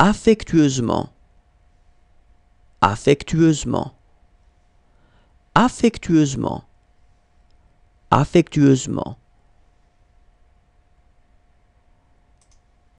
affectueusement, affectueusement, affectueusement, affectueusement.